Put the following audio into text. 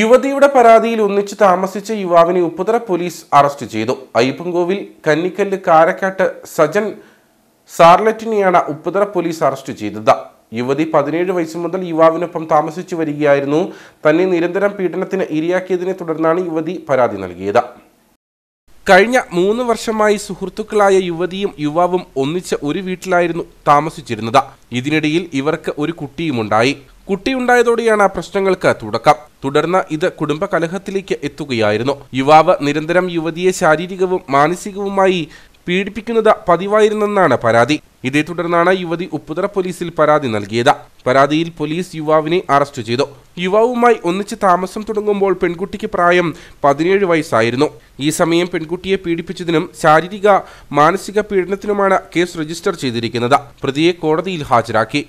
യുവതിയുടെ പരാതിയിൽ ഒന്നിച്ച് താമസിച്ച യുവാവിനെ ഉപ്പുതറ പോലീസ് അറസ്റ്റ് ചെയ്തു അയ്യപ്പൻകോവിൽ കന്നിക്കല്ല് കാരക്കാട്ട് സജൻ സാർലറ്റിനെയാണ് ഉപ്പുതറ പോലീസ് അറസ്റ്റ് ചെയ്തത് യുവതി പതിനേഴ് വയസ്സ് മുതൽ യുവാവിനൊപ്പം താമസിച്ചു വരികയായിരുന്നു തന്നെ നിരന്തരം പീഡനത്തിന് ഇരയാക്കിയതിനെ തുടർന്നാണ് യുവതി പരാതി നൽകിയത് കഴിഞ്ഞ മൂന്ന് വർഷമായി സുഹൃത്തുക്കളായ യുവതിയും യുവാവും ഒന്നിച്ച് ഒരു വീട്ടിലായിരുന്നു താമസിച്ചിരുന്നത് ഇതിനിടയിൽ ഇവർക്ക് ഒരു കുട്ടിയുമുണ്ടായി കുട്ടിയുണ്ടായതോടെയാണ് പ്രശ്നങ്ങൾക്ക് തുടക്കം തുടർന്ന് ഇത് കലഹത്തിലേക്ക് എത്തുകയായിരുന്നു യുവാവ് നിരന്തരം യുവതിയെ ശാരീരികവും മാനസികവുമായി പീഡിപ്പിക്കുന്നത് പതിവായിരുന്നെന്നാണ് പരാതി ഇതേ തുടർന്നാണ് യുവതി ഉപ്പുതറ പോലീസിൽ പരാതി നൽകിയത് പരാതിയിൽ പോലീസ് യുവാവിനെ അറസ്റ്റ് ചെയ്തു യുവാവുമായി ഒന്നിച്ച് താമസം തുടങ്ങുമ്പോൾ പെൺകുട്ടിക്ക് പ്രായം പതിനേഴ് വയസ്സായിരുന്നു ഈ സമയം പെൺകുട്ടിയെ പീഡിപ്പിച്ചതിനും ശാരീരിക മാനസിക പീഡനത്തിനുമാണ് കേസ് രജിസ്റ്റർ ചെയ്തിരിക്കുന്നത് പ്രതിയെ കോടതിയിൽ ഹാജരാക്കി